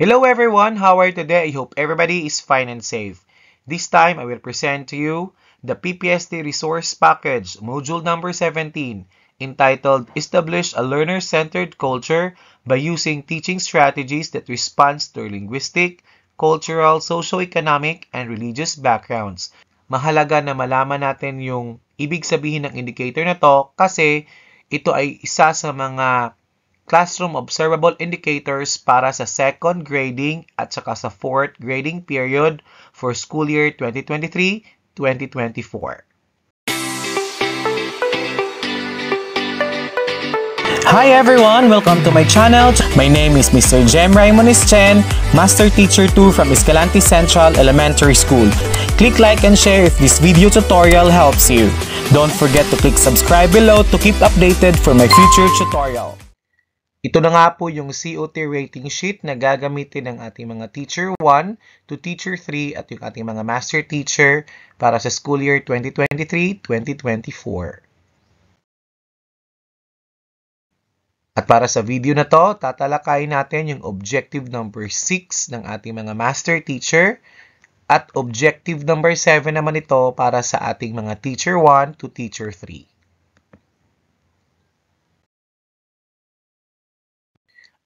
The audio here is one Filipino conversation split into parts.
Hello everyone, how are you today? I hope everybody is fine and safe. This time, I will present to you the PPST Resource Package, Module Number 17, entitled Establish a Learner-Centered Culture by Using Teaching Strategies that Responds to Linguistic, Cultural, Socio-Economic, and Religious Backgrounds. Mahalaga na malaman natin yung ibig sabihin ng indicator na to kasi ito ay isa sa mga classroom observable indicators para sa second grading at saka sa fourth grading period for school year 2023-2024. Hi everyone! Welcome to my channel. My name is Mr. Jem Raimonis Chen, Master Teacher 2 from Escalante Central Elementary School. Click like and share if this video tutorial helps you. Don't forget to click subscribe below to keep updated for my future tutorial. Ito na nga po yung COT rating sheet na gagamitin ng ating mga Teacher 1 to Teacher 3 at yung ating mga Master Teacher para sa school year 2023-2024. At para sa video na to, tatalakayin natin yung objective number 6 ng ating mga Master Teacher at objective number 7 naman ito para sa ating mga Teacher 1 to Teacher 3.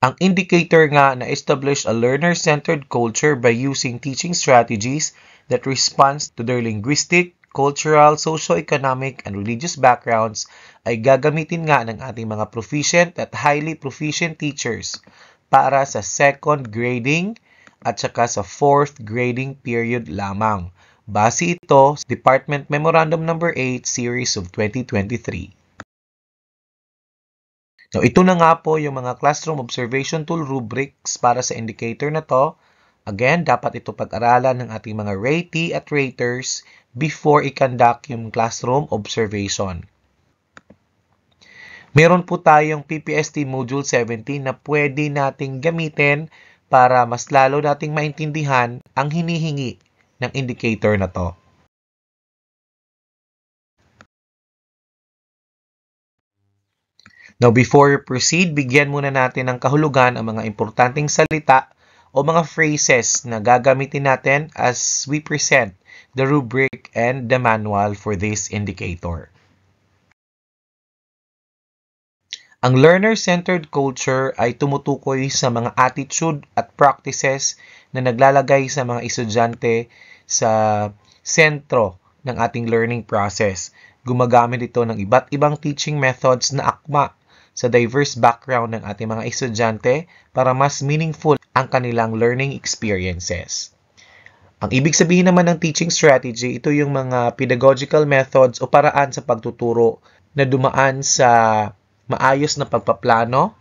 Ang indicator nga na establish a learner-centered culture by using teaching strategies that responds to their linguistic, cultural, socio-economic, and religious backgrounds ay gagamitin nga ng ating mga proficient at highly proficient teachers para sa second grading at saka sa fourth grading period lamang. Base ito, Department Memorandum No. 8, Series of 2023. No, ito na nga po yung mga classroom observation tool rubrics para sa indicator na to. Again, dapat ito pag-aralan ng ating mga ratee at raters before i-conduct yung classroom observation. Meron po tayong PPST Module 17 na pwede nating gamitin para mas lalo nating maintindihan ang hinihingi ng indicator na to. Now before you proceed, bigyan muna natin ng kahulugan ang mga importanteng salita o mga phrases na gagamitin natin as we present the rubric and the manual for this indicator. Ang learner-centered culture ay tumutukoy sa mga attitude at practices na naglalagay sa mga estudyante sa sentro ng ating learning process. Gumagamit ito ng iba't ibang teaching methods na akma sa diverse background ng ating mga estudyante para mas meaningful ang kanilang learning experiences. Ang ibig sabihin naman ng teaching strategy, ito yung mga pedagogical methods o paraan sa pagtuturo na dumaan sa maayos na pagpaplano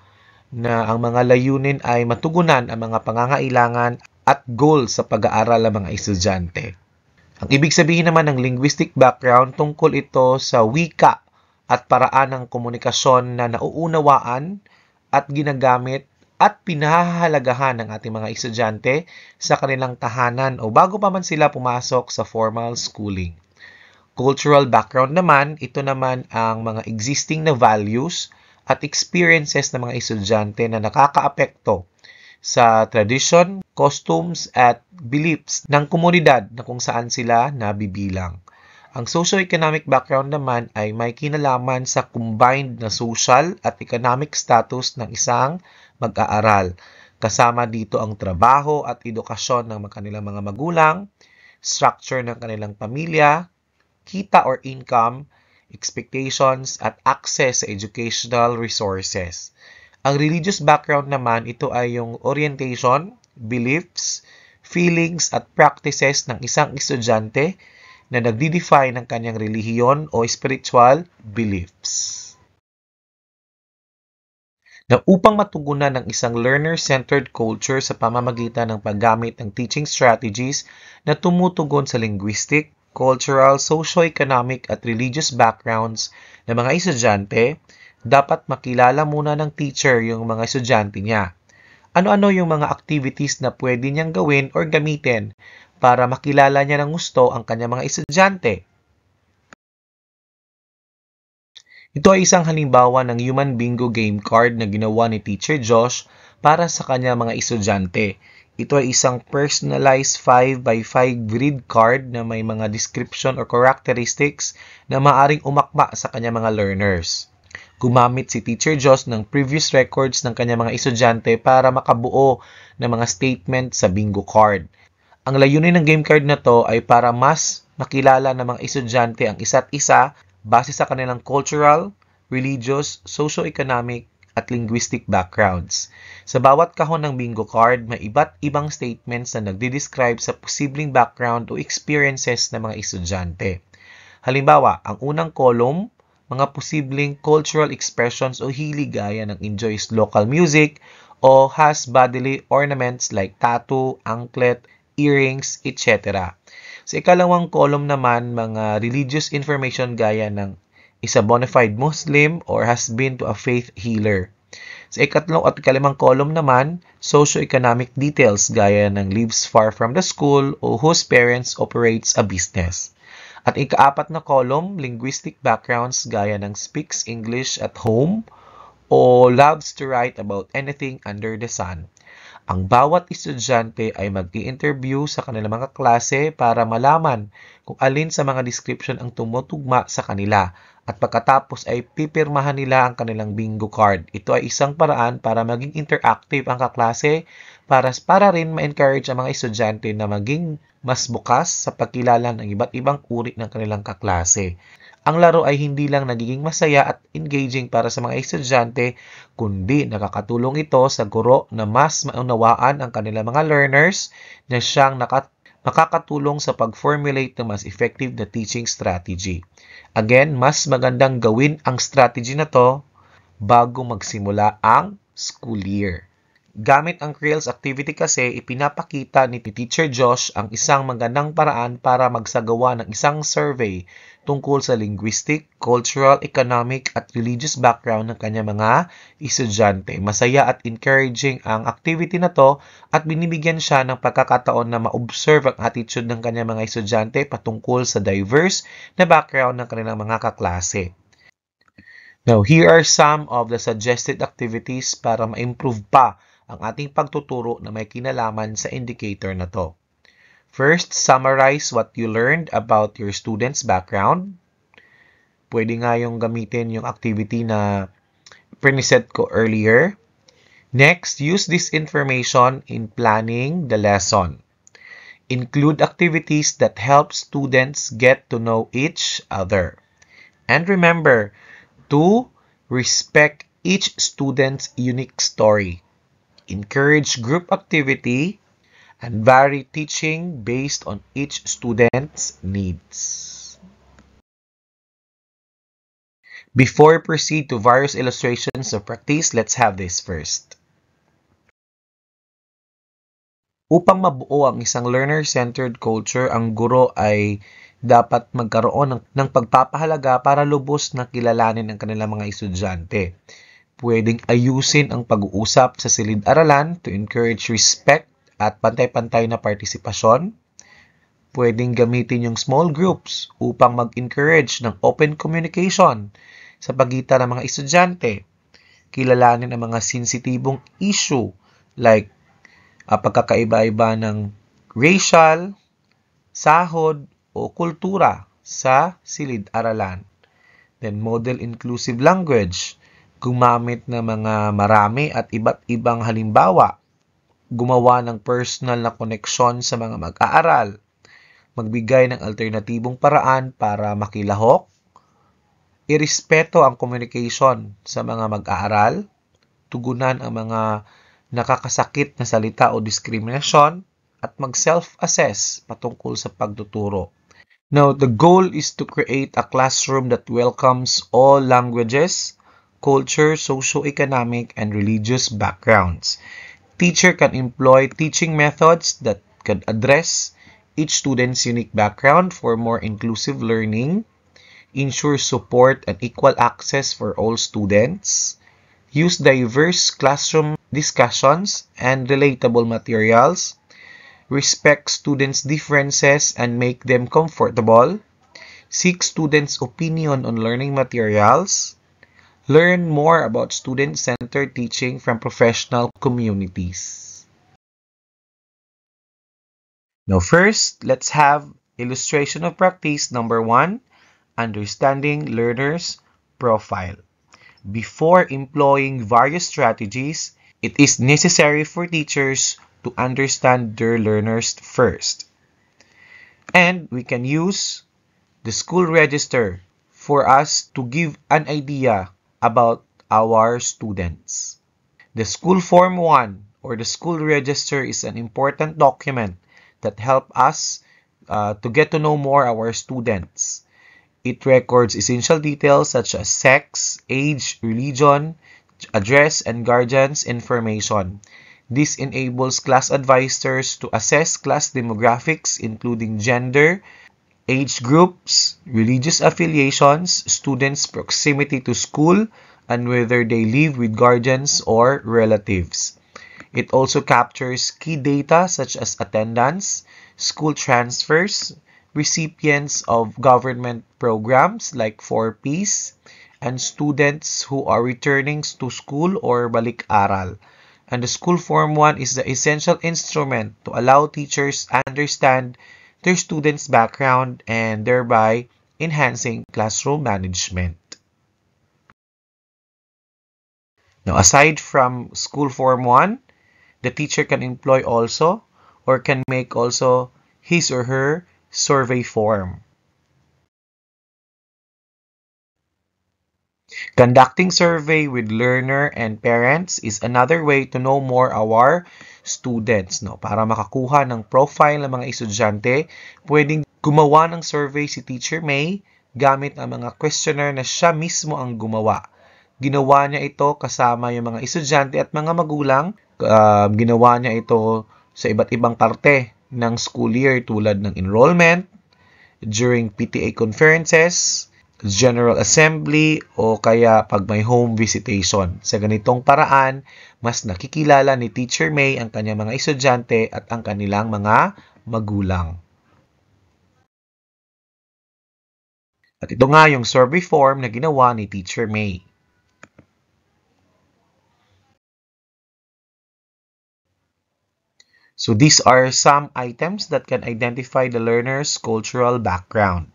na ang mga layunin ay matugunan ang mga pangangailangan at goals sa pag-aaral ng mga estudyante. Ang ibig sabihin naman ng linguistic background tungkol ito sa wika at paraan ng komunikasyon na nauunawaan at ginagamit at pinahahalagahan ng ating mga estudyante sa kanilang tahanan o bago pa man sila pumasok sa formal schooling. Cultural background naman, ito naman ang mga existing na values at experiences ng mga estudyante na nakakaapekto sa tradition, customs, at beliefs ng komunidad na kung saan sila nabibilang. Ang socio-economic background naman ay may kinalaman sa combined na social at economic status ng isang mag-aaral. Kasama dito ang trabaho at edukasyon ng kanilang mga magulang, structure ng kanilang pamilya, kita or income, expectations, at access sa educational resources. Ang religious background naman, ito ay yung orientation, beliefs, feelings, at practices ng isang estudyante na nagdi-define ng kanyang relihiyon o spiritual beliefs. Na upang matugunan ng isang learner-centered culture sa pamamagitan ng paggamit ng teaching strategies na tumutugon sa linguistic, cultural, socio-economic at religious backgrounds ng mga estudyante, dapat makilala muna ng teacher yung mga estudyante niya. Ano-ano yung mga activities na pwede niyang gawin or gamitin para makilala niya ng gusto ang kanyang mga estudyante. Ito ay isang halimbawa ng Human Bingo game card na ginawa ni Teacher Josh para sa kanya mga estudyante. Ito ay isang personalized 5x5 grid card na may mga description or characteristics na maaring umakma sa kanya mga learners. Gumamit si Teacher Josh ng previous records ng kanya mga estudyante para makabuo ng mga statement sa bingo card. Ang layunin ng game card na to ay para mas makilala ng mga estudyante ang isa't isa base sa kanilang cultural, religious, socio-economic, at linguistic backgrounds. Sa bawat kahon ng bingo card, may iba't ibang statements na nagdi-describe sa posibleng background o experiences ng mga estudyante. Halimbawa, ang unang column, mga posibleng cultural expressions o hilig gaya ng enjoys local music o has bodily ornaments like tattoo, anklet, earrings, etc. Sa ikalawang column naman, mga religious information gaya ng is a bona fide Muslim or has been to a faith healer. Sa ikatlong at ikalimang column naman, socio-economic details gaya ng lives far from the school or whose parents operates a business. At ikaapat na column, linguistic backgrounds gaya ng speaks English at home or loves to write about anything under the sun. Ang bawat estudyante ay mag interview sa kanilang mga klase para malaman kung alin sa mga description ang tumutugma sa kanila at pagkatapos ay pipirmahan nila ang kanilang bingo card. Ito ay isang paraan para maging interactive ang kaklase para, para rin ma-encourage ang mga estudyante na maging mas bukas sa pagkilala ng iba't ibang uri ng kanilang kaklase ang laro ay hindi lang nagiging masaya at engaging para sa mga estudyante, kundi nakakatulong ito sa guro na mas maunawaan ang kanilang mga learners na siyang nakat makakatulong sa pag-formulate ng mas effective na teaching strategy. Again, mas magandang gawin ang strategy na to bago magsimula ang school year. Gamit ang Creel's activity kasi ipinapakita ni Teacher Josh ang isang magandang paraan para magsagawa ng isang survey tungkol sa linguistic, cultural, economic at religious background ng kanya mga estudyante. Masaya at encouraging ang activity na to at binibigyan siya ng pagkakataon na ma-observe ang attitude ng kanya mga estudyante patungkol sa diverse na background ng kanilang mga kaklase. Now, here are some of the suggested activities para ma-improve pa ang ating pagtuturo na may kinalaman sa indicator na to. First, summarize what you learned about your student's background. Pwede nga yung gamitin yung activity na priniset ko earlier. Next, use this information in planning the lesson. Include activities that help students get to know each other. And remember to respect each student's unique story encourage group activity, and vary teaching based on each student's needs. Before proceed to various illustrations of practice, let's have this first. Upang mabuo ang isang learner-centered culture, ang guro ay dapat magkaroon ng, ng pagpapahalaga para lubos na kilalanin ang kanilang mga estudyante pwedeng ayusin ang pag-uusap sa silid-aralan to encourage respect at pantay-pantay na partisipasyon. Pwedeng gamitin yung small groups upang mag-encourage ng open communication sa pagitan ng mga estudyante. Kilalanin ang mga sensitibong issue like uh, pagkakaiba-iba ng racial, sahod, o kultura sa silid-aralan. Then, model inclusive language gumamit ng mga marami at iba't ibang halimbawa, gumawa ng personal na koneksyon sa mga mag-aaral, magbigay ng alternatibong paraan para makilahok, irespeto ang communication sa mga mag-aaral, tugunan ang mga nakakasakit na salita o diskriminasyon, at mag-self-assess patungkol sa pagtuturo. Now, the goal is to create a classroom that welcomes all languages, culture, socio-economic, and religious backgrounds. Teacher can employ teaching methods that can address each student's unique background for more inclusive learning, ensure support and equal access for all students, use diverse classroom discussions and relatable materials, respect students' differences and make them comfortable, seek students' opinion on learning materials, Learn more about student-centered teaching from professional communities. Now first, let's have illustration of practice number one, understanding learner's profile. Before employing various strategies, it is necessary for teachers to understand their learners first. And we can use the school register for us to give an idea about our students. The School Form 1 or the school register is an important document that help us uh, to get to know more our students. It records essential details such as sex, age, religion, address, and guardian's information. This enables class advisors to assess class demographics including gender, age groups, religious affiliations, students' proximity to school, and whether they live with guardians or relatives. It also captures key data such as attendance, school transfers, recipients of government programs like 4Ps, and students who are returning to school or balik aral. And the school form 1 is the essential instrument to allow teachers understand their students' background and thereby enhancing classroom management. Now, aside from School Form 1, the teacher can employ also or can make also his or her survey form. Conducting survey with learner and parents is another way to know more our students. No? Para makakuha ng profile ng mga estudyante, pwedeng gumawa ng survey si Teacher May gamit ang mga questionnaire na siya mismo ang gumawa. Ginawa niya ito kasama yung mga estudyante at mga magulang. Uh, ginawa niya ito sa iba't ibang parte ng school year tulad ng enrollment, during PTA conferences, General Assembly o kaya pag may home visitation. Sa ganitong paraan, mas nakikilala ni Teacher May ang kanyang mga estudyante at ang kanilang mga magulang. At ito nga yung survey form na ginawa ni Teacher May. So these are some items that can identify the learner's cultural background.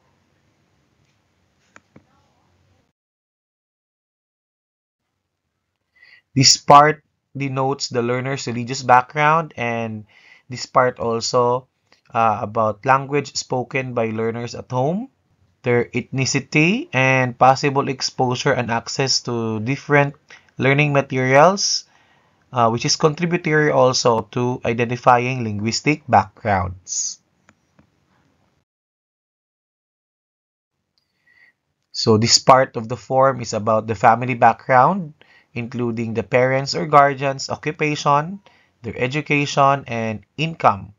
This part denotes the learner's religious background and this part also uh, about language spoken by learners at home, their ethnicity, and possible exposure and access to different learning materials, uh, which is contributory also to identifying linguistic backgrounds. So this part of the form is about the family background, including the parents or guardian's occupation, their education, and income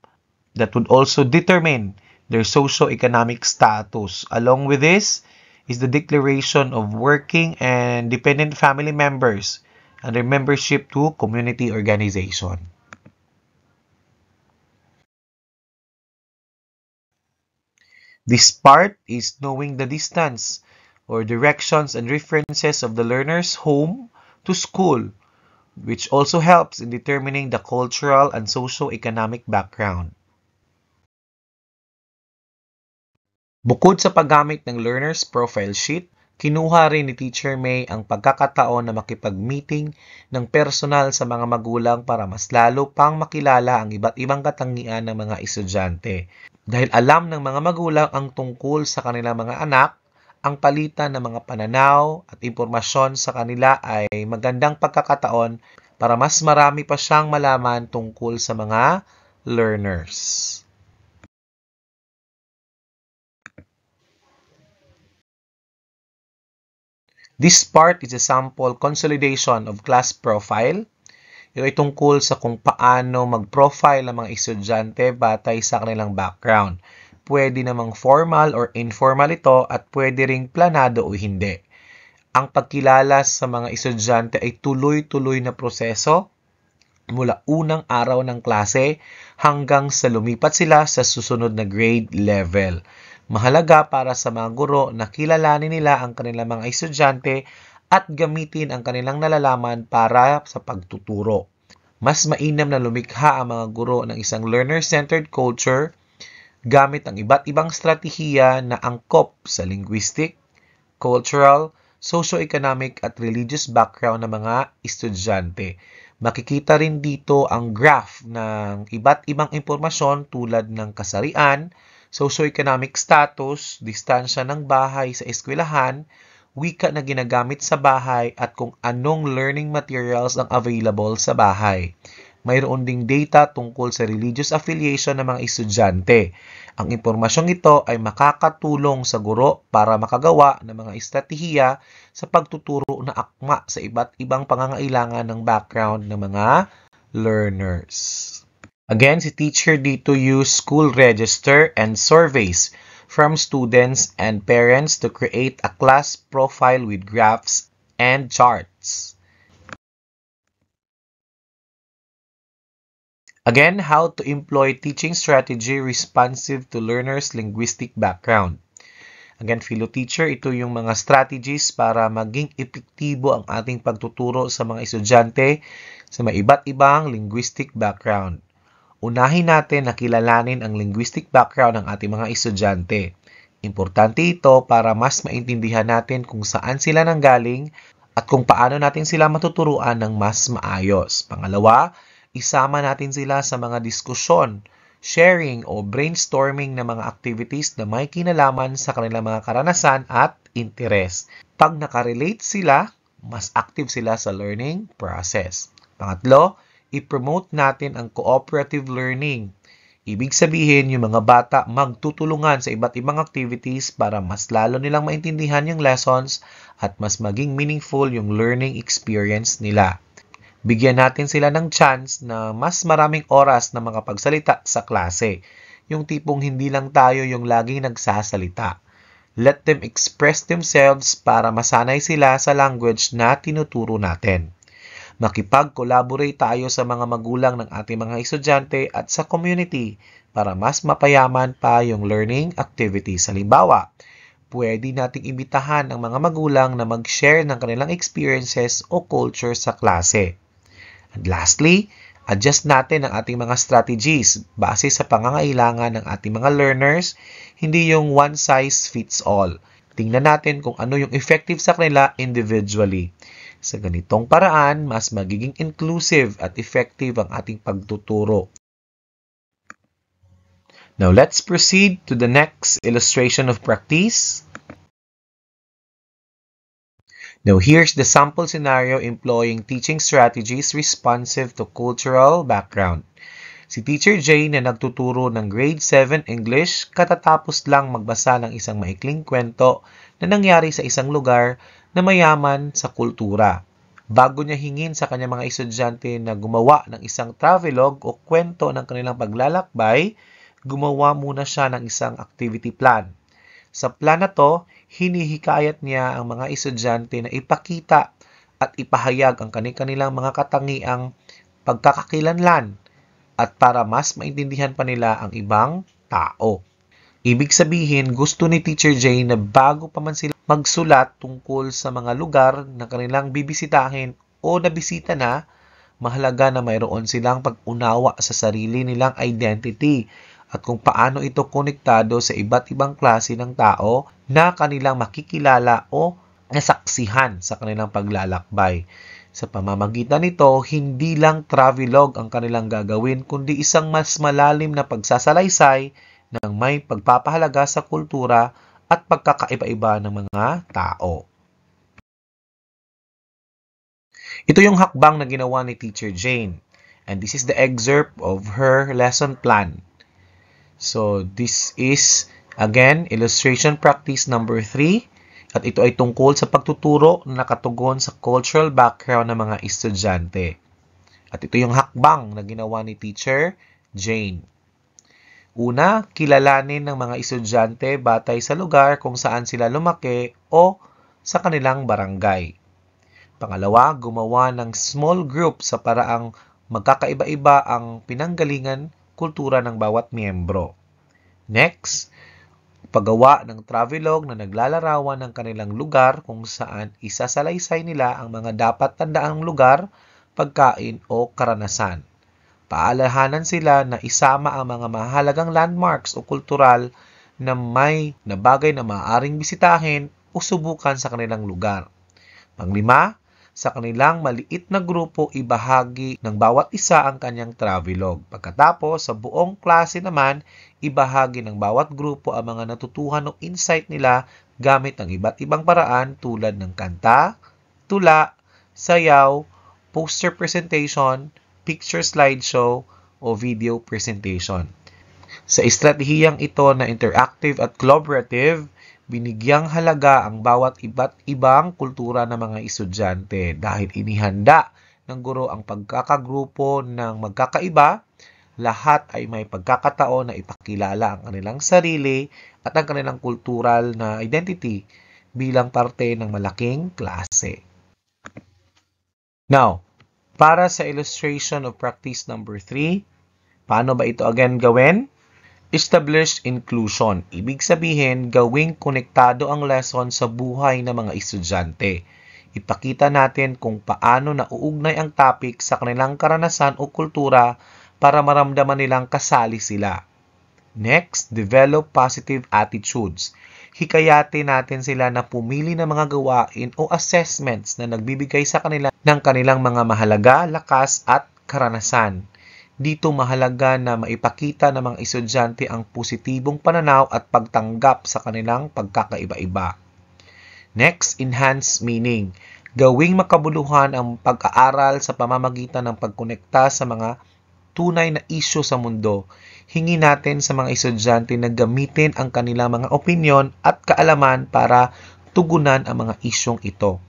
that would also determine their socio-economic status. Along with this is the declaration of working and dependent family members and their membership to community organization. This part is knowing the distance or directions and references of the learner's home to school, which also helps in determining the cultural and socio-economic background. Bukod sa paggamit ng learner's profile sheet, kinuha rin ni Teacher May ang pagkakataon na makipag-meeting ng personal sa mga magulang para mas lalo pang makilala ang iba't ibang katangian ng mga estudyante. Dahil alam ng mga magulang ang tungkol sa kanilang mga anak, ang palitan ng mga pananaw at impormasyon sa kanila ay magandang pagkakataon para mas marami pa siyang malaman tungkol sa mga learners. This part is a sample consolidation of class profile. Ito ay tungkol sa kung paano mag-profile ang mga estudyante batay sa kanilang background pwede namang formal or informal ito at pwede ring planado o hindi. Ang pagkilala sa mga estudyante ay tuloy-tuloy na proseso mula unang araw ng klase hanggang sa lumipat sila sa susunod na grade level. Mahalaga para sa mga guro na kilalanin nila ang kanilang mga estudyante at gamitin ang kanilang nalalaman para sa pagtuturo. Mas mainam na lumikha ang mga guro ng isang learner-centered culture gamit ang iba't ibang strategiya na angkop sa linguistic, cultural, socio-economic at religious background ng mga estudyante. Makikita rin dito ang graph ng iba't ibang impormasyon tulad ng kasarian, socio-economic status, distansya ng bahay sa eskwelahan, wika na ginagamit sa bahay at kung anong learning materials ang available sa bahay mayroon ding data tungkol sa religious affiliation ng mga estudyante. Ang impormasyong ito ay makakatulong sa guro para makagawa ng mga estratehiya sa pagtuturo na akma sa iba't ibang pangangailangan ng background ng mga learners. Again, si teacher dito use school register and surveys from students and parents to create a class profile with graphs and charts. Again, how to employ teaching strategy responsive to learner's linguistic background. Again, fellow teacher, ito yung mga strategies para maging epektibo ang ating pagtuturo sa mga estudyante sa may iba't ibang linguistic background. Unahin natin na kilalanin ang linguistic background ng ating mga estudyante. Importante ito para mas maintindihan natin kung saan sila nanggaling at kung paano natin sila matuturuan ng mas maayos. Pangalawa, Isama natin sila sa mga diskusyon, sharing o brainstorming ng mga activities na may kinalaman sa kanilang mga karanasan at interes. Pag nakarelate sila, mas active sila sa learning process. Pangatlo, i-promote natin ang cooperative learning. Ibig sabihin, yung mga bata magtutulungan sa iba't ibang activities para mas lalo nilang maintindihan yung lessons at mas maging meaningful yung learning experience nila. Bigyan natin sila ng chance na mas maraming oras na makapagsalita sa klase. Yung tipong hindi lang tayo yung laging nagsasalita. Let them express themselves para masanay sila sa language na tinuturo natin. Makipag-collaborate tayo sa mga magulang ng ating mga estudyante at sa community para mas mapayaman pa yung learning activities. Halimbawa, pwede nating imbitahan ang mga magulang na mag-share ng kanilang experiences o culture sa klase. And lastly, adjust natin ang ating mga strategies base sa pangangailangan ng ating mga learners, hindi yung one size fits all. Tingnan natin kung ano yung effective sa kanila individually. Sa ganitong paraan, mas magiging inclusive at effective ang ating pagtuturo. Now let's proceed to the next illustration of practice. Now here's the sample scenario employing teaching strategies responsive to cultural background. Si Teacher Jane na nagtuturo ng grade 7 English katatapos lang magbasa ng isang maikling kwento na nangyari sa isang lugar na mayaman sa kultura. Bago niya hingin sa kanyang mga estudyante na gumawa ng isang travelogue o kwento ng kanilang paglalakbay, gumawa muna siya ng isang activity plan. Sa plan na to, hinihikayat niya ang mga estudyante na ipakita at ipahayag ang kanilang mga katangiang pagkakakilanlan at para mas maintindihan pa nila ang ibang tao. Ibig sabihin, gusto ni Teacher Jane na bago pa man sila magsulat tungkol sa mga lugar na kanilang bibisitahin o nabisita na, mahalaga na mayroon silang pag-unawa sa sarili nilang identity at kung paano ito konektado sa iba't ibang klase ng tao na kanilang makikilala o nasaksihan sa kanilang paglalakbay. Sa pamamagitan nito, hindi lang travelog ang kanilang gagawin kundi isang mas malalim na pagsasalaysay ng may pagpapahalaga sa kultura at pagkakaiba-iba ng mga tao. Ito yung hakbang na ginawa ni Teacher Jane and this is the excerpt of her lesson plan. So, this is, again, illustration practice number 3. At ito ay tungkol sa pagtuturo na nakatugon sa cultural background ng mga estudyante. At ito yung hakbang na ginawa ni Teacher Jane. Una, kilalanin ng mga estudyante batay sa lugar kung saan sila lumaki o sa kanilang barangay. Pangalawa, gumawa ng small group sa paraang magkakaiba-iba ang pinanggalingan kultura ng bawat miyembro. Next, paggawa ng travelog na naglalarawan ng kanilang lugar kung saan isasalaysay nila ang mga dapat tandaang lugar, pagkain o karanasan. Paalahanan sila na isama ang mga mahalagang landmarks o kultural na may na bagay na maaaring bisitahin o subukan sa kanilang lugar. Panglima, sa kanilang maliit na grupo ibahagi ng bawat isa ang kanyang travelog. Pagkatapos, sa buong klase naman, ibahagi ng bawat grupo ang mga natutuhan o insight nila gamit ang iba't ibang paraan tulad ng kanta, tula, sayaw, poster presentation, picture slideshow, o video presentation. Sa estratehiyang ito na interactive at collaborative, Binigyang halaga ang bawat iba't ibang kultura ng mga estudyante dahil inihanda ng guro ang pagkakagrupo ng magkakaiba, lahat ay may pagkakataon na ipakilala ang kanilang sarili at ang kanilang kultural na identity bilang parte ng malaking klase. Now, para sa illustration of practice number 3, paano ba ito again gawin? Establish inclusion. Ibig sabihin, gawing konektado ang lesson sa buhay ng mga estudyante. Ipakita natin kung paano nauugnay ang topic sa kanilang karanasan o kultura para maramdaman nilang kasali sila. Next, develop positive attitudes. Hikayatin natin sila na pumili ng mga gawain o assessments na nagbibigay sa kanila ng kanilang mga mahalaga, lakas at karanasan. Dito mahalaga na maipakita ng mga estudyante ang positibong pananaw at pagtanggap sa kanilang pagkakaiba-iba. Next, enhance meaning. Gawing makabuluhan ang pag-aaral sa pamamagitan ng pagkonekta sa mga tunay na isyo sa mundo. Hingi natin sa mga estudyante na gamitin ang kanilang mga opinyon at kaalaman para tugunan ang mga isyong ito.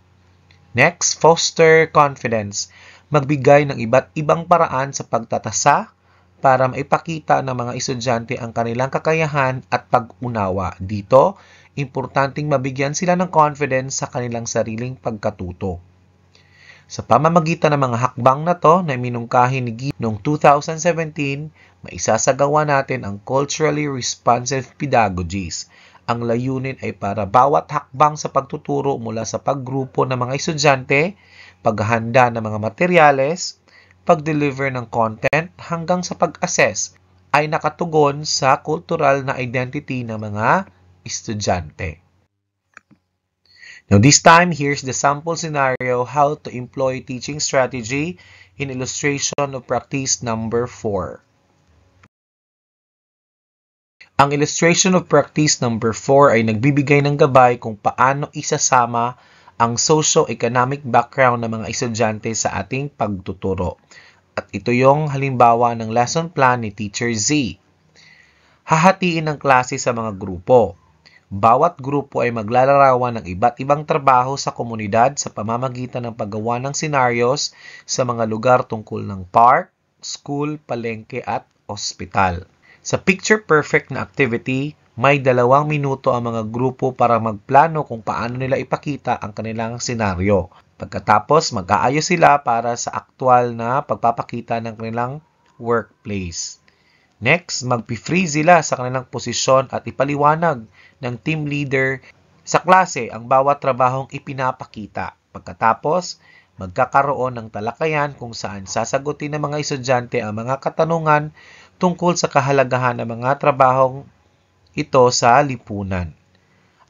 Next, foster confidence magbigay ng iba't ibang paraan sa pagtatasa para maipakita ng mga estudyante ang kanilang kakayahan at pag-unawa. Dito, importanteng mabigyan sila ng confidence sa kanilang sariling pagkatuto. Sa pamamagitan ng mga hakbang na to na minungkahi ni Gee noong 2017, maisasagawa natin ang culturally responsive pedagogies. Ang layunin ay para bawat hakbang sa pagtuturo mula sa paggrupo ng mga estudyante paghahanda ng mga materyales, pag-deliver ng content hanggang sa pag-assess ay nakatugon sa cultural na identity ng mga estudyante. Now this time, here's the sample scenario how to employ teaching strategy in illustration of practice number 4. Ang illustration of practice number 4 ay nagbibigay ng gabay kung paano isasama ang socio-economic background ng mga estudyante sa ating pagtuturo. At ito yung halimbawa ng lesson plan ni Teacher Z. Hahatiin ang klase sa mga grupo. Bawat grupo ay maglalarawan ng iba't ibang trabaho sa komunidad sa pamamagitan ng paggawa ng senaryos sa mga lugar tungkol ng park, school, palengke at ospital. Sa picture perfect na activity, may dalawang minuto ang mga grupo para magplano kung paano nila ipakita ang kanilang senaryo. Pagkatapos, mag-aayos sila para sa aktwal na pagpapakita ng kanilang workplace. Next, magpi freeze sila sa kanilang posisyon at ipaliwanag ng team leader sa klase ang bawat trabahong ipinapakita. Pagkatapos, magkakaroon ng talakayan kung saan sasagutin ng mga estudyante ang mga katanungan tungkol sa kahalagahan ng mga trabahong ito sa lipunan.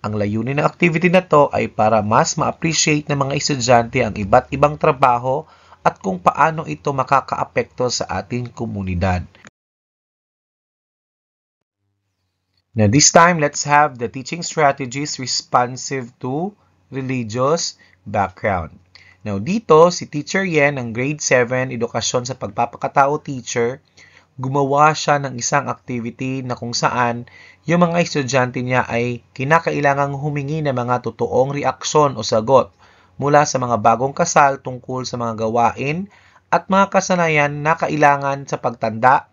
Ang layunin ng activity na to ay para mas ma-appreciate ng mga estudyante ang iba't ibang trabaho at kung paano ito makakaapekto sa ating komunidad. Now this time, let's have the teaching strategies responsive to religious background. Now dito, si Teacher Yen ng grade 7, Edukasyon sa Pagpapakatao Teacher, gumawa siya ng isang activity na kung saan yung mga estudyante niya ay kinakailangang humingi ng mga totoong reaksyon o sagot mula sa mga bagong kasal tungkol sa mga gawain at mga kasanayan na kailangan sa pagtanda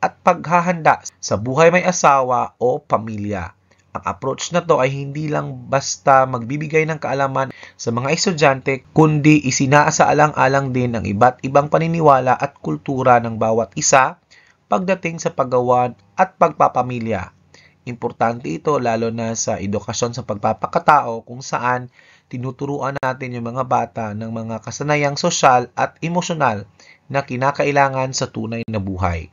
at paghahanda sa buhay may asawa o pamilya. Ang approach na to ay hindi lang basta magbibigay ng kaalaman sa mga estudyante, kundi isinasaalang-alang din ang iba't ibang paniniwala at kultura ng bawat isa pagdating sa paggawan at pagpapamilya. Importante ito lalo na sa edukasyon sa pagpapakatao kung saan tinuturuan natin yung mga bata ng mga kasanayang sosyal at emosyonal na kinakailangan sa tunay na buhay.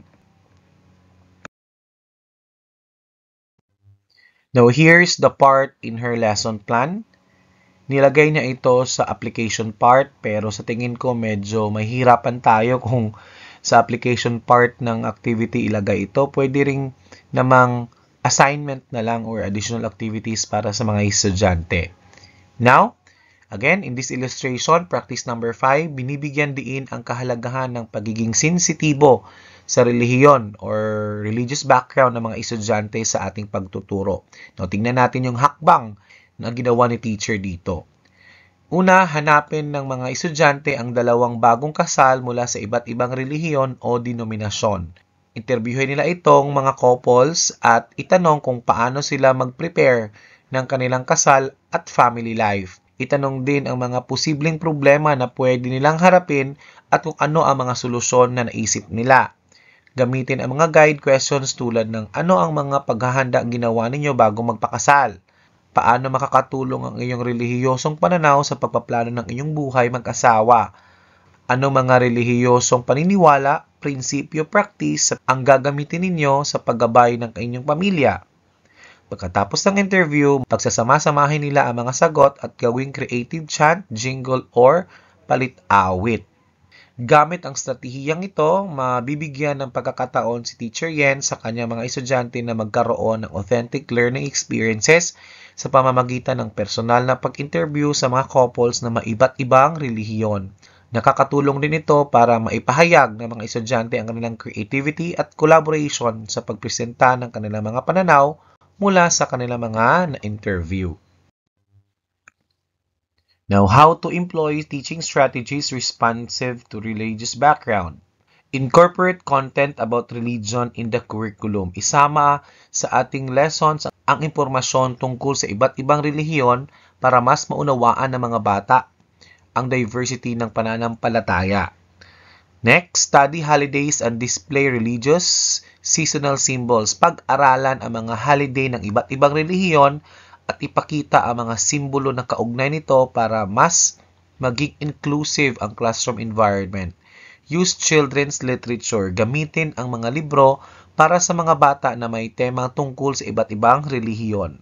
Now here's the part in her lesson plan. Nilagay niya ito sa application part pero sa tingin ko medyo mahirapan tayo kung sa application part ng activity ilagay ito. Pwede ring namang assignment na lang or additional activities para sa mga estudyante. Now, again, in this illustration, practice number 5, binibigyan diin ang kahalagahan ng pagiging sensitibo sa relihiyon or religious background ng mga estudyante sa ating pagtuturo. Now, tingnan natin yung hakbang na ginawa ni teacher dito. Una, hanapin ng mga estudyante ang dalawang bagong kasal mula sa iba't ibang relihiyon o denominasyon. Interbyuhin nila itong mga couples at itanong kung paano sila mag-prepare ng kanilang kasal at family life. Itanong din ang mga posibleng problema na pwede nilang harapin at kung ano ang mga solusyon na naisip nila. Gamitin ang mga guide questions tulad ng ano ang mga paghahanda ginawa ninyo bago magpakasal Paano makakatulong ang iyong relihiyosong pananaw sa pagpaplano ng iyong buhay mag-asawa? Ano mga relihiyosong paniniwala, prinsipyo, practice ang gagamitin ninyo sa paggabay ng inyong pamilya? Pagkatapos ng interview, pagsasama-samahin nila ang mga sagot at gawing creative chant, jingle, or palit-awit. Gamit ang estratehiyang ito, mabibigyan ng pagkakataon si Teacher Yen sa kanyang mga estudyante na magkaroon ng authentic learning experiences sa pamamagitan ng personal na pag-interview sa mga couples na maiba't ibang relihiyon. Nakakatulong din ito para maipahayag ng mga estudyante ang kanilang creativity at collaboration sa pagpresenta ng kanilang mga pananaw mula sa kanilang mga na-interview. Now, how to employ teaching strategies responsive to religious background. Incorporate content about religion in the curriculum. Isama sa ating lessons ang impormasyon tungkol sa iba't ibang relihiyon para mas maunawaan ng mga bata ang diversity ng pananampalataya. Next, study holidays and display religious seasonal symbols. Pag-aralan ang mga holiday ng iba't ibang relihiyon at ipakita ang mga simbolo na kaugnay nito para mas maging inclusive ang classroom environment. Use children's literature. Gamitin ang mga libro para sa mga bata na may temang tungkol sa iba't ibang relihiyon.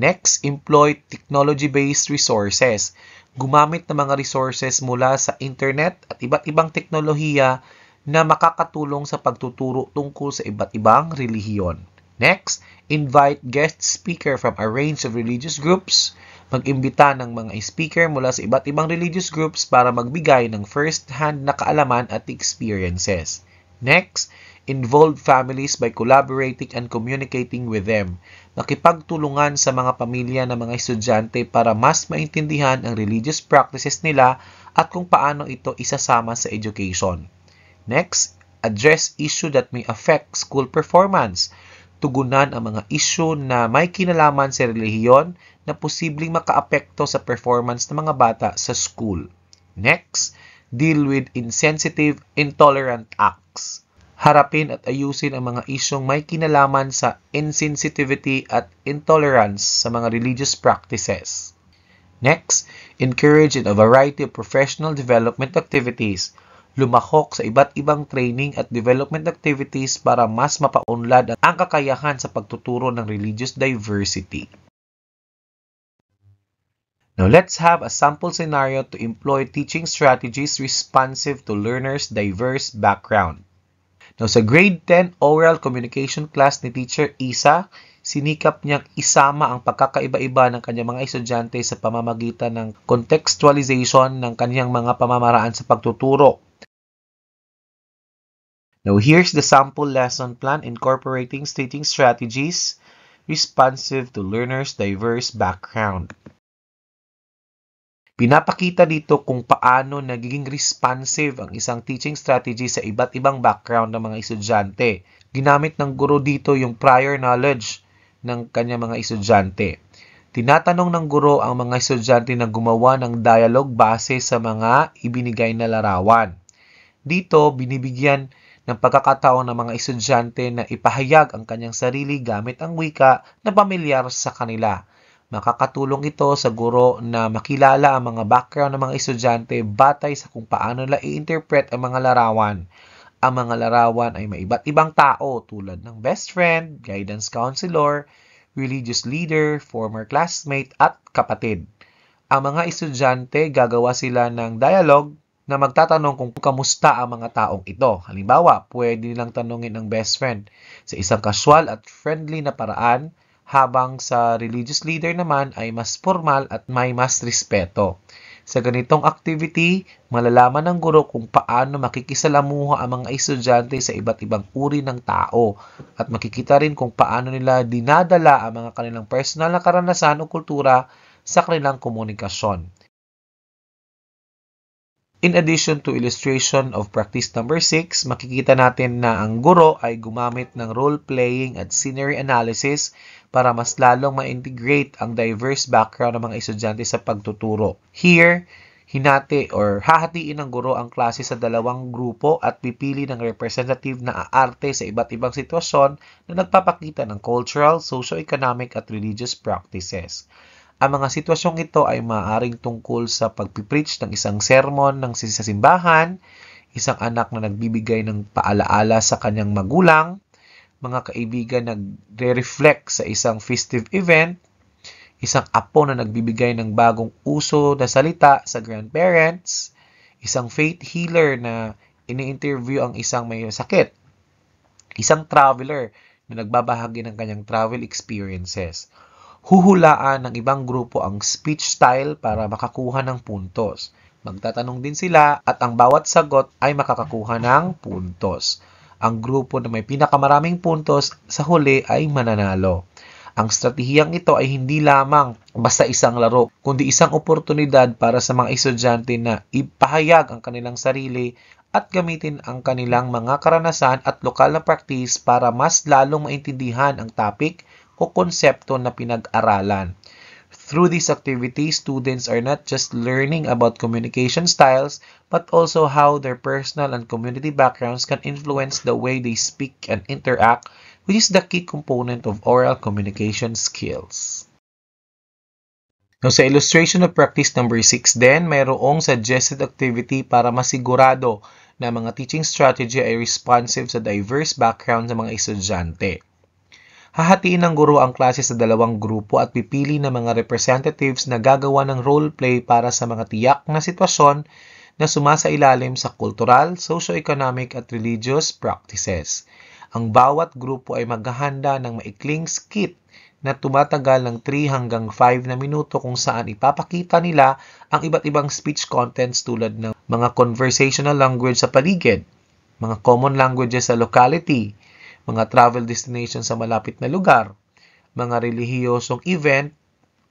Next, employ technology-based resources. Gumamit ng mga resources mula sa internet at iba't ibang teknolohiya na makakatulong sa pagtuturo tungkol sa iba't ibang relihiyon. Next, invite guest speaker from a range of religious groups. Mag-imbita ng mga speaker mula sa iba't ibang religious groups para magbigay ng first-hand na kaalaman at experiences. Next, Involve families by collaborating and communicating with them. Makipagtulungan sa mga pamilya ng mga estudyante para mas maintindihan ang religious practices nila at kung paano ito isasama sa education. Next, address issue that may affect school performance. Tugunan ang mga issue na may kinalaman sa relihiyon na posibleng makaapekto sa performance ng mga bata sa school. Next, deal with insensitive, intolerant acts harapin at ayusin ang mga isyong may kinalaman sa insensitivity at intolerance sa mga religious practices. Next, encourage in a variety of professional development activities. Lumahok sa iba't ibang training at development activities para mas mapaunlad ang kakayahan sa pagtuturo ng religious diversity. Now let's have a sample scenario to employ teaching strategies responsive to learners' diverse background. Now, sa grade 10 oral communication class ni Teacher Isa, sinikap niyang isama ang pagkakaiba-iba ng kanyang mga estudyante sa pamamagitan ng contextualization ng kanyang mga pamamaraan sa pagtuturo. Now, here's the sample lesson plan incorporating stating strategies responsive to learners' diverse background. Pinapakita dito kung paano nagiging responsive ang isang teaching strategy sa iba't ibang background ng mga estudyante. Ginamit ng guro dito yung prior knowledge ng kanyang mga estudyante. Tinatanong ng guro ang mga estudyante na gumawa ng dialogue base sa mga ibinigay na larawan. Dito, binibigyan ng pagkakataon ng mga estudyante na ipahayag ang kanyang sarili gamit ang wika na pamilyar sa kanila Makakatulong ito sa guro na makilala ang mga background ng mga estudyante batay sa kung paano nila i-interpret ang mga larawan. Ang mga larawan ay may iba't ibang tao tulad ng best friend, guidance counselor, religious leader, former classmate at kapatid. Ang mga estudyante gagawa sila ng dialogue na magtatanong kung kamusta ang mga taong ito. Halimbawa, pwede nilang tanungin ang best friend sa isang casual at friendly na paraan habang sa religious leader naman ay mas formal at may mas respeto. Sa ganitong activity, malalaman ng guro kung paano makikisalamuha ang mga estudyante sa iba't ibang uri ng tao at makikita rin kung paano nila dinadala ang mga kanilang personal na karanasan o kultura sa kanilang komunikasyon. In addition to illustration of practice number 6, makikita natin na ang guro ay gumamit ng role-playing at scenery analysis para mas lalong ma-integrate ang diverse background ng mga estudyante sa pagtuturo. Here, hinati or hahatiin ng guro ang klase sa dalawang grupo at pipili ng representative na aarte sa iba't ibang sitwasyon na nagpapakita ng cultural, socio-economic at religious practices. Ang mga sitwasyong ito ay maaaring tungkol sa pagpipreach ng isang sermon ng sa simbahan, isang anak na nagbibigay ng paalaala sa kanyang magulang, mga kaibigan na nagre-reflect sa isang festive event, isang apo na nagbibigay ng bagong uso na salita sa grandparents, isang faith healer na ini-interview ang isang may sakit, isang traveler na nagbabahagi ng kanyang travel experiences huhulaan ng ibang grupo ang speech style para makakuha ng puntos. Magtatanong din sila at ang bawat sagot ay makakakuha ng puntos. Ang grupo na may pinakamaraming puntos sa huli ay mananalo. Ang estratehiyang ito ay hindi lamang basta isang laro, kundi isang oportunidad para sa mga estudyante na ipahayag ang kanilang sarili at gamitin ang kanilang mga karanasan at lokal na practice para mas lalong maintindihan ang topic o konsepto na pinag-aralan. Through this activity, students are not just learning about communication styles, but also how their personal and community backgrounds can influence the way they speak and interact, which is the key component of oral communication skills. Now, sa illustration of practice number 6 din, mayroong suggested activity para masigurado na mga teaching strategy ay responsive sa diverse background ng mga estudyante. Hahatiin ng guro ang klase sa dalawang grupo at pipili ng mga representatives na gagawa ng role play para sa mga tiyak na sitwasyon na sumasailalim sa cultural, socio-economic at religious practices. Ang bawat grupo ay maghahanda ng maikling skit na tumatagal ng 3 hanggang 5 na minuto kung saan ipapakita nila ang iba't ibang speech contents tulad ng mga conversational language sa paligid, mga common languages sa locality, mga travel destination sa malapit na lugar, mga relihiyosong event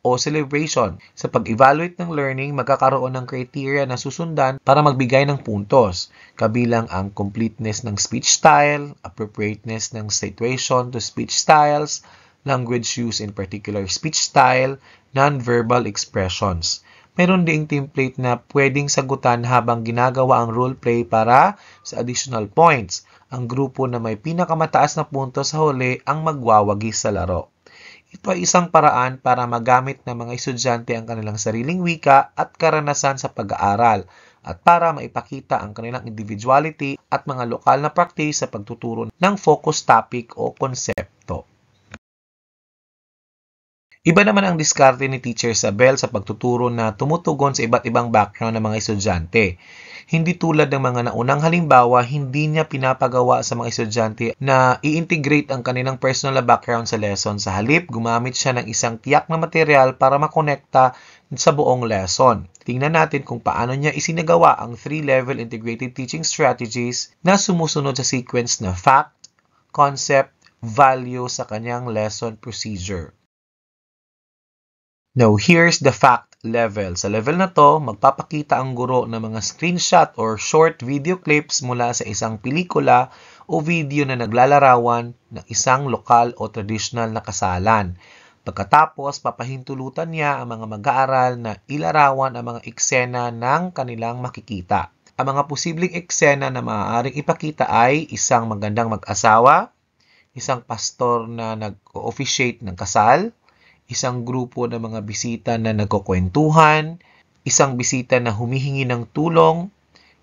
o celebration. Sa pag-evaluate ng learning, magkakaroon ng criteria na susundan para magbigay ng puntos, kabilang ang completeness ng speech style, appropriateness ng situation to speech styles, language use in particular speech style, non-verbal expressions. Meron ding template na pwedeng sagutan habang ginagawa ang role play para sa additional points. Ang grupo na may pinakamataas na puntos sa huli ang magwawagi sa laro. Ito ay isang paraan para magamit ng mga estudyante ang kanilang sariling wika at karanasan sa pag-aaral at para maipakita ang kanilang individuality at mga lokal na practice sa pagtuturo ng focus topic o konsepto. Iba naman ang diskarte ni Teacher Sabel sa pagtuturo na tumutugon sa iba't ibang background ng mga estudyante. Hindi tulad ng mga naunang halimbawa, hindi niya pinapagawa sa mga estudyante na i-integrate ang kanilang personal na background sa lesson. Sa halip, gumamit siya ng isang tiyak na material para makonekta sa buong lesson. Tingnan natin kung paano niya isinagawa ang three-level integrated teaching strategies na sumusunod sa sequence na fact, concept, value sa kanyang lesson procedure. Now, here's the fact level. Sa level na to, magpapakita ang guro ng mga screenshot or short video clips mula sa isang pelikula o video na naglalarawan ng isang lokal o traditional na kasalan. Pagkatapos, papahintulutan niya ang mga mag-aaral na ilarawan ang mga eksena ng kanilang makikita. Ang mga posibleng eksena na maaaring ipakita ay isang magandang mag-asawa, isang pastor na nag-officiate ng kasal, isang grupo ng mga bisita na nagkukwentuhan, isang bisita na humihingi ng tulong,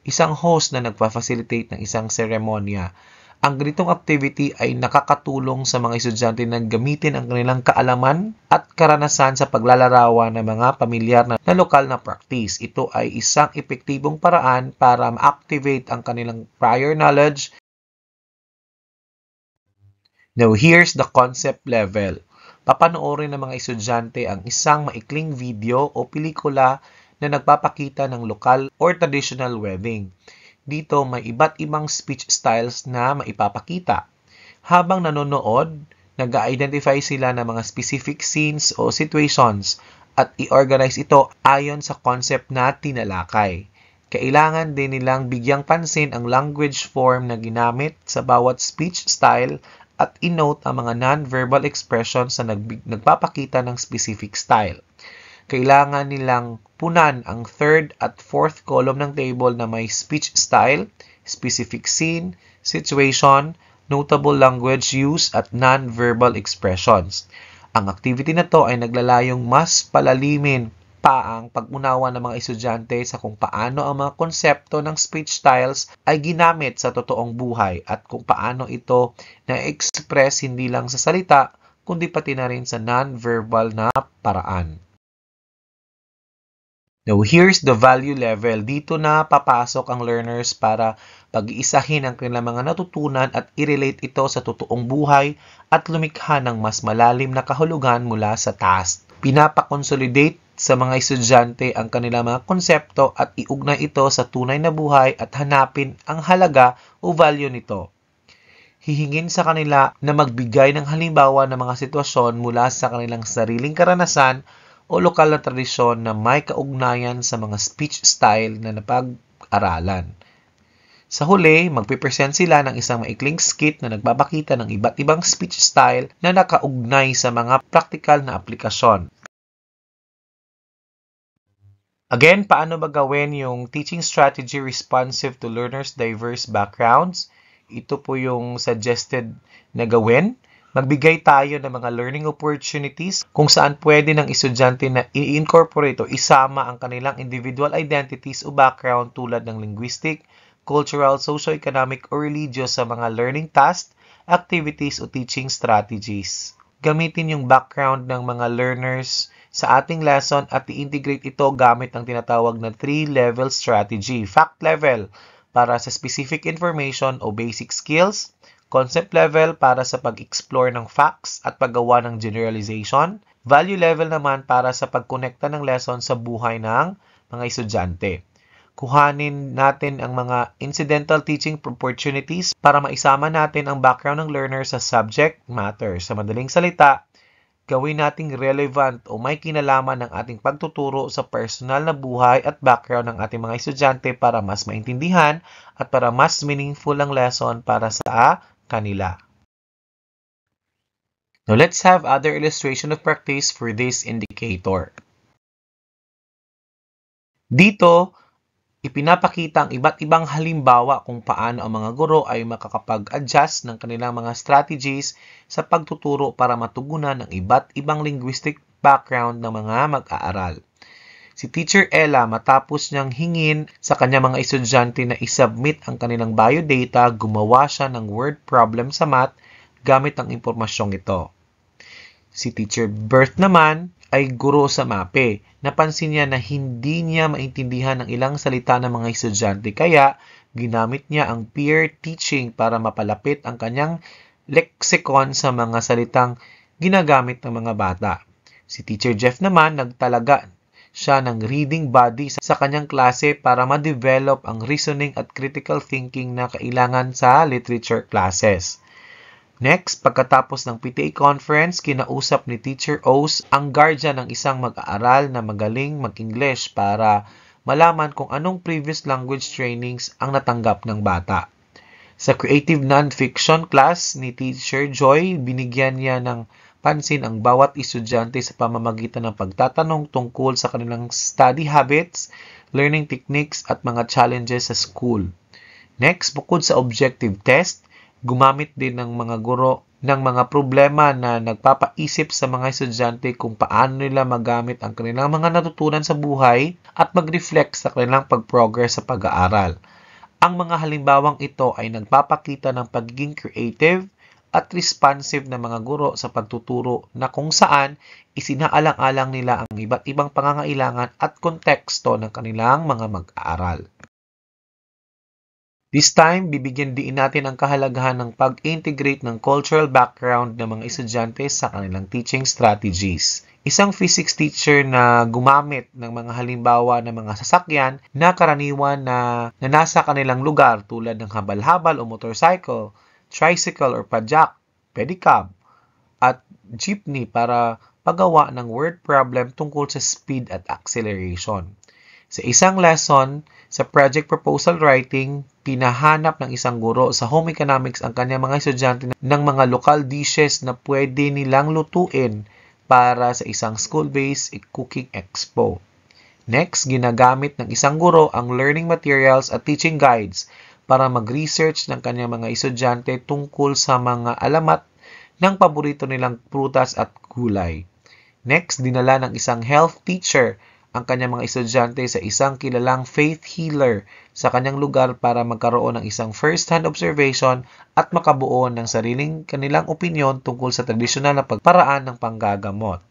isang host na nagpa-facilitate ng isang seremonya. Ang ganitong activity ay nakakatulong sa mga estudyante na gamitin ang kanilang kaalaman at karanasan sa paglalarawan ng mga pamilyar na, na lokal na practice. Ito ay isang epektibong paraan para ma-activate ang kanilang prior knowledge Now, here's the concept level papanoorin ng mga estudyante ang isang maikling video o pelikula na nagpapakita ng lokal or traditional wedding. Dito may iba't ibang speech styles na maipapakita. Habang nanonood, nag-identify sila ng mga specific scenes o situations at i-organize ito ayon sa concept na tinalakay. Kailangan din nilang bigyang pansin ang language form na ginamit sa bawat speech style at inote ang mga non-verbal expressions sa nag nagpapakita ng specific style. Kailangan nilang punan ang third at fourth column ng table na may speech style, specific scene, situation, notable language use, at non-verbal expressions. Ang activity na to ay naglalayong mas palalimin pa ang pag-unawa ng mga estudyante sa kung paano ang mga konsepto ng speech styles ay ginamit sa totoong buhay at kung paano ito na-express hindi lang sa salita kundi pati na rin sa non-verbal na paraan. Now, here's the value level. Dito na papasok ang learners para pag-iisahin ang kanilang mga natutunan at i-relate ito sa totoong buhay at lumikha ng mas malalim na kahulugan mula sa task. Pinapakonsolidate sa mga estudyante ang kanilang mga konsepto at iugnay ito sa tunay na buhay at hanapin ang halaga o value nito. Hihingin sa kanila na magbigay ng halimbawa ng mga sitwasyon mula sa kanilang sariling karanasan o lokal na tradisyon na may kaugnayan sa mga speech style na napag-aralan. Sa huli, magpipresent sila ng isang maikling skit na nagbabakita ng iba't ibang speech style na nakaugnay sa mga praktikal na aplikasyon. Again, paano ba yung teaching strategy responsive to learners' diverse backgrounds? Ito po yung suggested na gawin. Magbigay tayo ng mga learning opportunities kung saan pwede ng estudyante na i-incorporate o isama ang kanilang individual identities o background tulad ng linguistic, cultural, socio-economic, o religious sa mga learning tasks, activities, o teaching strategies. Gamitin yung background ng mga learners sa ating lesson at i-integrate ito gamit ang tinatawag na 3-level strategy. Fact level para sa specific information o basic skills. Concept level para sa pag-explore ng facts at paggawa ng generalization. Value level naman para sa pagkonekta ng lesson sa buhay ng mga estudyante kuhanin natin ang mga incidental teaching opportunities para maisama natin ang background ng learner sa subject matter. Sa madaling salita, gawin nating relevant o may kinalaman ng ating pagtuturo sa personal na buhay at background ng ating mga estudyante para mas maintindihan at para mas meaningful ang lesson para sa kanila. Now let's have other illustration of practice for this indicator. Dito, Ipinapakita ang iba't ibang halimbawa kung paano ang mga guro ay makakapag-adjust ng kanilang mga strategies sa pagtuturo para matugunan ang iba't ibang linguistic background ng mga mag-aaral. Si Teacher Ella matapos niyang hingin sa kanyang mga estudyante na isubmit ang kanilang biodata, gumawa siya ng word problem sa math gamit ang impormasyong ito. Si Teacher Bert naman ay guro sa MAPE. Napansin niya na hindi niya maintindihan ang ilang salita ng mga estudyante kaya ginamit niya ang peer teaching para mapalapit ang kanyang leksikon sa mga salitang ginagamit ng mga bata. Si Teacher Jeff naman nagtalaga siya ng reading body sa kanyang klase para ma-develop ang reasoning at critical thinking na kailangan sa literature classes. Next, pagkatapos ng PTA conference, kinausap ni Teacher O's ang guardian ng isang mag-aaral na magaling mag-English para malaman kung anong previous language trainings ang natanggap ng bata. Sa creative nonfiction class ni Teacher Joy, binigyan niya ng pansin ang bawat estudyante sa pamamagitan ng pagtatanong tungkol sa kanilang study habits, learning techniques at mga challenges sa school. Next, bukod sa objective test, gumamit din ng mga guro ng mga problema na nagpapaisip sa mga estudyante kung paano nila magamit ang kanilang mga natutunan sa buhay at mag-reflect sa kanilang pag-progress sa pag-aaral. Ang mga halimbawang ito ay nagpapakita ng pagiging creative at responsive ng mga guro sa pagtuturo na kung saan isinaalang-alang nila ang iba't ibang pangangailangan at konteksto ng kanilang mga mag-aaral. This time, bibigyan din natin ang kahalagahan ng pag-integrate ng cultural background ng mga estudyante sa kanilang teaching strategies. Isang physics teacher na gumamit ng mga halimbawa ng mga sasakyan na karaniwan na, na nasa kanilang lugar tulad ng habal-habal o motorcycle, tricycle or pajak, pedicab, at jeepney para pagawa ng word problem tungkol sa speed at acceleration. Sa isang lesson, sa project proposal writing, pinahanap ng isang guro sa home economics ang kanyang mga estudyante ng mga local dishes na pwede nilang lutuin para sa isang school-based cooking expo. Next, ginagamit ng isang guro ang learning materials at teaching guides para mag-research ng kanyang mga estudyante tungkol sa mga alamat ng paborito nilang prutas at gulay. Next, dinala ng isang health teacher ang kanyang mga estudyante sa isang kilalang faith healer sa kanyang lugar para magkaroon ng isang first-hand observation at makabuo ng sariling kanilang opinyon tungkol sa tradisyonal na pagparaan ng panggagamot.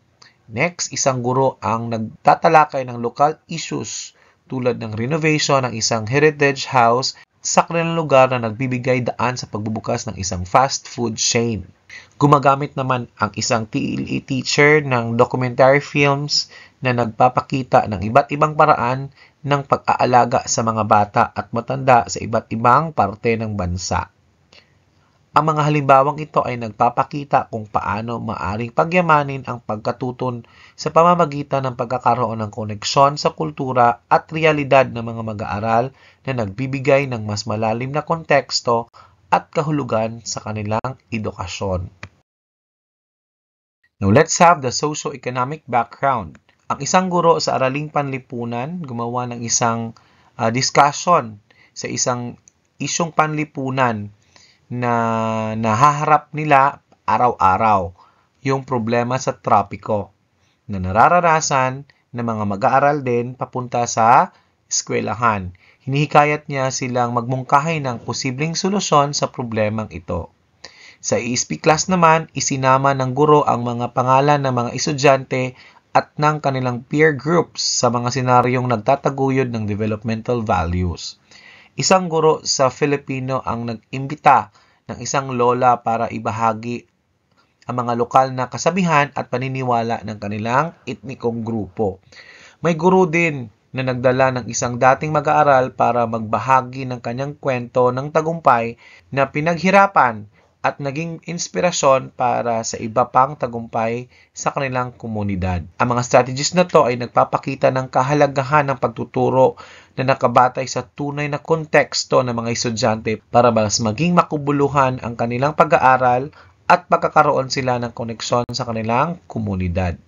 Next, isang guro ang nagtatalakay ng local issues tulad ng renovation ng isang heritage house sa kanilang lugar na nagbibigay daan sa pagbubukas ng isang fast food chain. Gumagamit naman ang isang TLE teacher ng documentary films na nagpapakita ng iba't ibang paraan ng pag-aalaga sa mga bata at matanda sa iba't ibang parte ng bansa. Ang mga halimbawang ito ay nagpapakita kung paano maaring pagyamanin ang pagkatuton sa pamamagitan ng pagkakaroon ng koneksyon sa kultura at realidad ng mga mag-aaral na nagbibigay ng mas malalim na konteksto at kahulugan sa kanilang edukasyon. Now let's have the socio-economic background. Ang isang guro sa araling panlipunan gumawa ng isang uh, discussion sa isang isyong panlipunan na nahaharap nila araw-araw, yung problema sa trapiko na nararanasan ng mga mag-aaral din papunta sa eskwelahan. Hinihikayat niya silang magmungkahi ng posibleng solusyon sa problemang ito. Sa ESP class naman, isinama ng guro ang mga pangalan ng mga estudyante at ng kanilang peer groups sa mga senaryong nagtataguyod ng developmental values. Isang guro sa Filipino ang nag-imbita ng isang lola para ibahagi ang mga lokal na kasabihan at paniniwala ng kanilang etnikong grupo. May guro din na nagdala ng isang dating mag-aaral para magbahagi ng kanyang kwento ng tagumpay na pinaghirapan at naging inspirasyon para sa iba pang tagumpay sa kanilang komunidad. Ang mga strategies na to ay nagpapakita ng kahalagahan ng pagtuturo na nakabatay sa tunay na konteksto ng mga estudyante para mas maging makubuluhan ang kanilang pag-aaral at pagkakaroon sila ng koneksyon sa kanilang komunidad.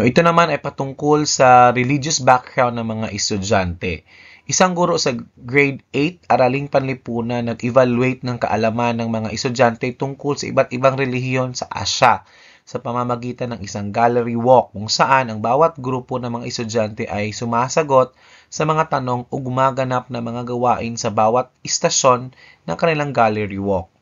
No, ito naman ay patungkol sa religious background ng mga estudyante. Isang guro sa grade 8, araling panlipunan, nag-evaluate ng kaalaman ng mga estudyante tungkol sa iba't ibang relihiyon sa Asya sa pamamagitan ng isang gallery walk kung saan ang bawat grupo ng mga estudyante ay sumasagot sa mga tanong gumaganap na mga gawain sa bawat istasyon ng kanilang gallery walk.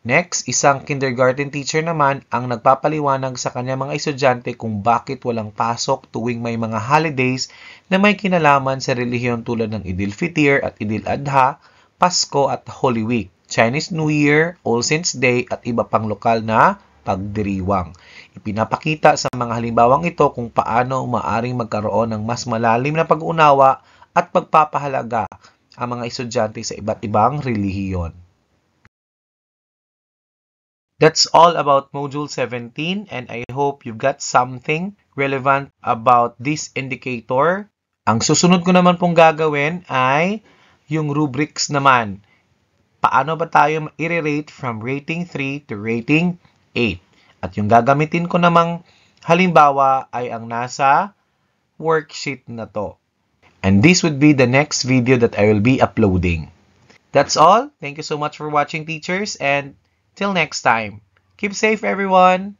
Next, isang kindergarten teacher naman ang nagpapaliwanag sa kanyang mga estudyante kung bakit walang pasok tuwing may mga holidays na may kinalaman sa relihiyon tulad ng Idil Fitir at Idil Adha, Pasko at Holy Week, Chinese New Year, All Saints Day at iba pang lokal na pagdiriwang. Ipinapakita sa mga halimbawang ito kung paano maaring magkaroon ng mas malalim na pag-unawa at pagpapahalaga ang mga estudyante sa iba't ibang relihiyon. That's all about Module 17 and I hope you've got something relevant about this indicator. Ang susunod ko naman pong gagawin ay yung rubrics naman. Paano ba tayo i-rate from rating 3 to rating 8? At yung gagamitin ko namang halimbawa ay ang nasa worksheet na to. And this would be the next video that I will be uploading. That's all. Thank you so much for watching, teachers, and Till next time, keep safe everyone!